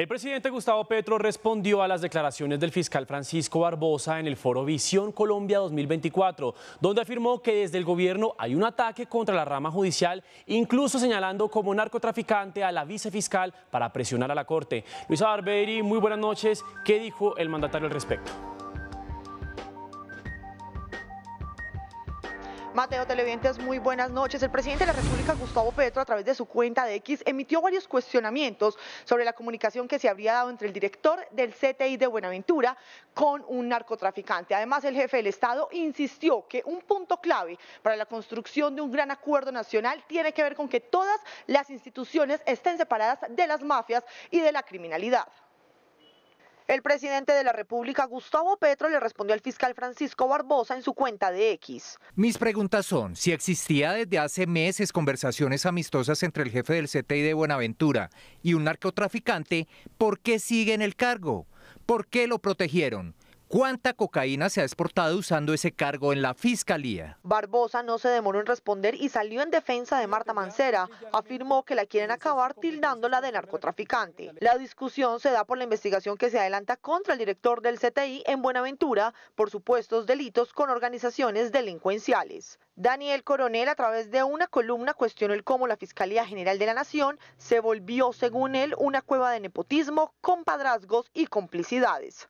El presidente Gustavo Petro respondió a las declaraciones del fiscal Francisco Barbosa en el foro Visión Colombia 2024, donde afirmó que desde el gobierno hay un ataque contra la rama judicial, incluso señalando como narcotraficante a la vicefiscal para presionar a la Corte. Luisa Barberi, muy buenas noches. ¿Qué dijo el mandatario al respecto? Mateo Televidentes, muy buenas noches. El presidente de la República, Gustavo Petro, a través de su cuenta de X, emitió varios cuestionamientos sobre la comunicación que se habría dado entre el director del CTI de Buenaventura con un narcotraficante. Además, el jefe del Estado insistió que un punto clave para la construcción de un gran acuerdo nacional tiene que ver con que todas las instituciones estén separadas de las mafias y de la criminalidad. El presidente de la República, Gustavo Petro, le respondió al fiscal Francisco Barbosa en su cuenta de X. Mis preguntas son, si existía desde hace meses conversaciones amistosas entre el jefe del CTI de Buenaventura y un narcotraficante, ¿por qué sigue en el cargo? ¿Por qué lo protegieron? ¿Cuánta cocaína se ha exportado usando ese cargo en la fiscalía? Barbosa no se demoró en responder y salió en defensa de Marta Mancera. Afirmó que la quieren acabar tildándola de narcotraficante. La discusión se da por la investigación que se adelanta contra el director del CTI en Buenaventura por supuestos delitos con organizaciones delincuenciales. Daniel Coronel a través de una columna cuestionó el cómo la Fiscalía General de la Nación se volvió, según él, una cueva de nepotismo, compadrazgos y complicidades.